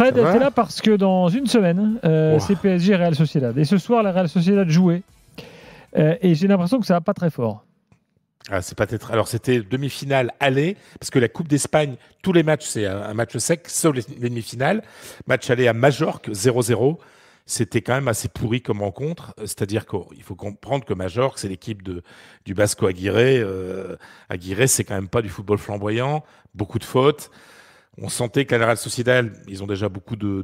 Fred était là parce que dans une semaine, euh, c'est PSG et Real Sociedad. Et ce soir, la Real Sociedad jouait. Euh, et j'ai l'impression que ça va pas très fort. Ah, c'est pas être... Alors c'était demi-finale aller, parce que la Coupe d'Espagne, tous les matchs, c'est un match sec, sauf les, demi-finales. Match aller à Majorque, 0-0 c'était quand même assez pourri comme rencontre. Euh, c'est-à-dire qu'il faut comprendre que Majorque, c'est l'équipe du Basco Aguirre. Euh, Aguirre, c'est quand même pas du football flamboyant, beaucoup de fautes on sentait qu'à la Real Sociedad, ils ont déjà beaucoup de,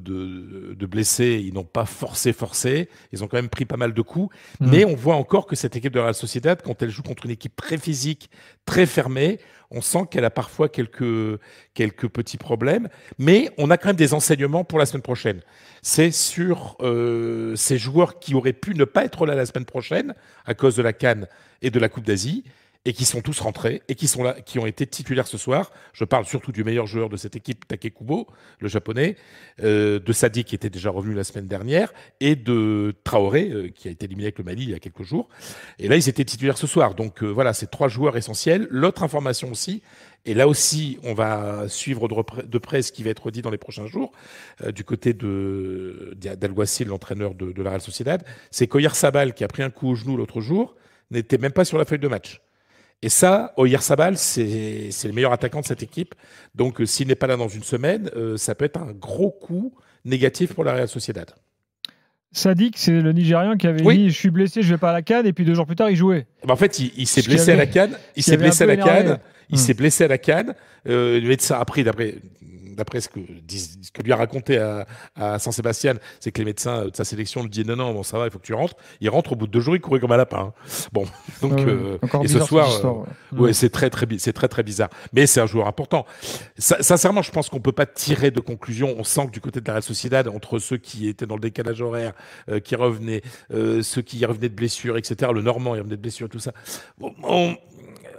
blessés, ils n'ont pas forcé, forcé, ils ont quand même pris pas mal de coups, mm. mais on voit encore que cette équipe de la Real Sociedad, quand elle joue contre une équipe très physique, très fermée, on sent qu'elle a parfois quelques, quelques petits problèmes, mais on a quand même des enseignements pour la semaine prochaine. C'est sur euh, ces joueurs qui auraient pu ne pas être là la semaine prochaine à cause de la Cannes et de la Coupe d'Asie, et qui sont tous rentrés et qui sont là, qui ont été titulaires ce soir. Je parle surtout du meilleur joueur de cette équipe, Takekubo, le japonais, euh, de Sadi qui était déjà revenu la semaine dernière et de Traoré euh, qui a été éliminé avec le Mali il y a quelques jours. Et là, ils étaient titulaires ce soir. Donc euh, voilà, c'est trois joueurs essentiels. L'autre information aussi, et là aussi, on va suivre de, près ce qui va être dit dans les prochains jours du côté d'Alguacil, l'entraîneur de, la Real Sociedad. C'est Koyar Sabal qui a pris un coup au genou l'autre jour, n'était même pas sur la feuille de match. Et ça, Oyer Sabal, c'est le meilleur attaquant de cette équipe. Donc, euh, s'il n'est pas là dans une semaine, euh, ça peut être un gros coup négatif pour la Real Sociedad. que c'est le Nigérian qui avait oui. dit Je suis blessé, je vais pas à la canne. Et puis deux jours plus tard, il jouait. Bah, en fait, il, s'est blessé, à la canne. Il s'est blessé à la canne. Il s'est blessé à la canne. Le médecin a pris, d'après d'après ce que, ce lui a raconté à, à saint Sébastien, c'est que les médecins euh, de sa sélection lui disent non, non, bon, ça va, il faut que tu rentres. Il rentre au bout de deux jours, il courait comme un lapin. Hein. Bon, donc, euh, et ce soir, euh, ouais, c'est très, très, très, très bizarre. Mais c'est un joueur important. sincèrement, je pense qu'on peut pas tirer de conclusion. On sent que du côté de la Real Sociedad, entre ceux qui étaient dans le décalage horaire, qui revenaient, ceux qui revenaient de blessures, etc., le Normand, il revenait de blessures, tout ça. Bon,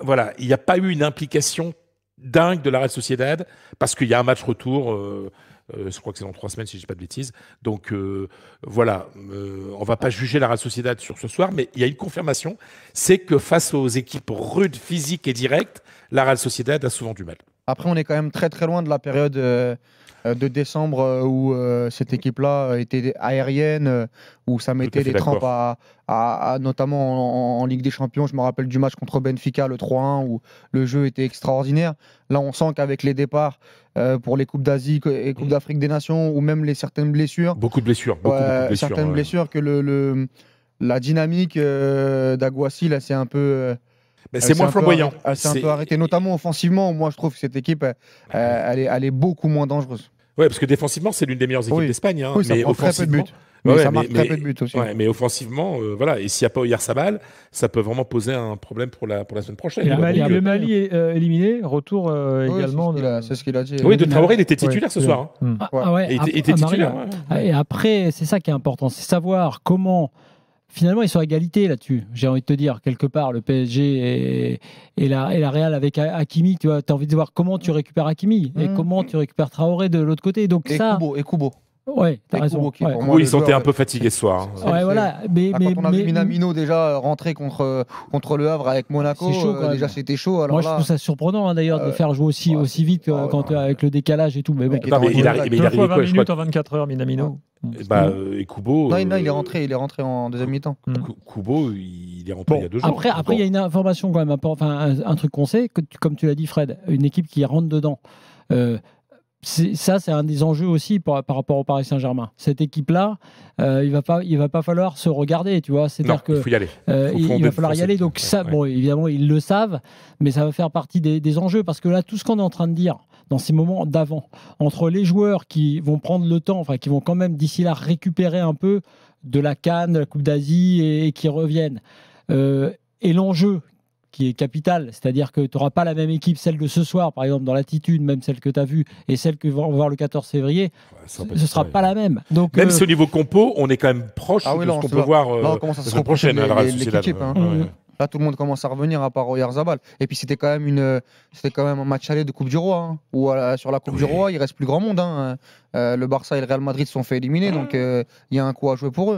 voilà, il n'y a pas eu une implication dingue de la Real Sociedad parce qu'il y a un match retour. Euh, euh, je crois que c'est dans trois semaines, si je dis pas de bêtises. Donc euh, voilà, on ne va pas juger la Real Sociedad sur ce soir, mais il y a une confirmation, c'est que face aux équipes rudes, physiques et directes, la Real Sociedad a souvent du mal. Après, on est quand même très très loin de la période euh, de décembre euh, où euh, cette équipe-là était aérienne, où ça mettait les trempes, notamment en, Ligue des Champions. Je me rappelle du match contre Benfica, le 3-1, où le jeu était extraordinaire. Là, on sent qu'avec les départs pour les Coupes d'Asie et Coupes mm. d'Afrique des Nations, ou même les, certaines blessures. Beaucoup de blessures. Beaucoup, de certaines blessures, que la dynamique euh, d'Aguassi, là, c'est un peu. mais c'est moins flamboyant. C'est un peu arrêté, notamment offensivement. Moi, je trouve que cette équipe, elle est beaucoup moins dangereuse. Oui, parce que défensivement, c'est l'une des meilleures équipes d'Espagne. Hein. ça mais offensivement, très peu de buts. ça marque très peu de buts aussi. mais offensivement, euh, voilà. Et s'il n'y a pas balle, ça peut vraiment poser un problème pour la, pour la semaine prochaine. le Mali est euh, éliminé, retour euh, oui, également. C'est ce qu'il a, dit. Oui, de Traoré, il était titulaire ce soir. Hein. Ah, ah, ouais, il était, ah, titulaire. Ah, et après, c'est ça qui est important, c'est savoir comment finalement, ils sont à égalité là-dessus. J'ai envie de te dire, quelque part, le PSG et, et la, et la Real avec Hakimi, tu vois, as envie de voir comment tu récupères Hakimi et mhm. comment tu récupères Traoré de l'autre côté. Donc, et ça... Kubo, et Kubo. Ouais, raison. oui, ils sont un peu fatigués ce soir. Ouais, voilà. Mais, bah, mais, on a vu Minamino déjà rentrer contre, euh, contre le Havre avec Monaco, chaud, euh, déjà c'était chaud. Alors Moi, je trouve ça surprenant hein, d'ailleurs de euh, faire jouer aussi, aussi vite ah, quand, avec le décalage et tout. Mais bon. il, minutes en 24 heures, Minamino. Bah, euh, et Kubo. Non, il est euh, rentré, il est rentré en deuxième mi-temps. Mm. Kubo, il est rentré il y a deux jours. Après, après, il y a une information quand même, enfin, un, truc qu'on sait, que, comme tu l'as dit, Fred, une équipe qui rentre dedans. Euh, ça, c'est un des enjeux aussi par, rapport au Paris Saint-Germain. Cette équipe-là, il va pas, il va pas falloir se regarder, tu vois. C'est-à-dire que il va falloir y aller. Donc ça, bon, évidemment, ils le savent, mais ça va faire partie des, des enjeux parce que là, tout ce qu'on est en train de dire, dans ces moments d'avant. Entre les joueurs qui vont prendre le temps, enfin qui vont quand même d'ici là récupérer un peu de la Cannes, de la Coupe d'Asie et, qui reviennent. Euh, et l'enjeu qui est capital, c'est-à-dire que tu n'auras pas la même équipe, celle de ce soir, par exemple, dans l'attitude, même celle que tu as vue, et celle que va voir le 14 février, ce ne sera pas la même. Donc, même si euh, au niveau compo, on est quand même proche de ce qu'on peut voir la semaine prochaine. Là, tout le monde commence à revenir à part Oyarzabal. Et puis, c'était quand, même une, c'était quand même un match aller de Coupe du Roi. Hein, ou euh, sur la Coupe du Roi, il reste plus grand monde. Hein. Euh, le Barça et le Real Madrid sont fait éliminer. Ah. Donc, euh, il y a un coup à jouer pour eux.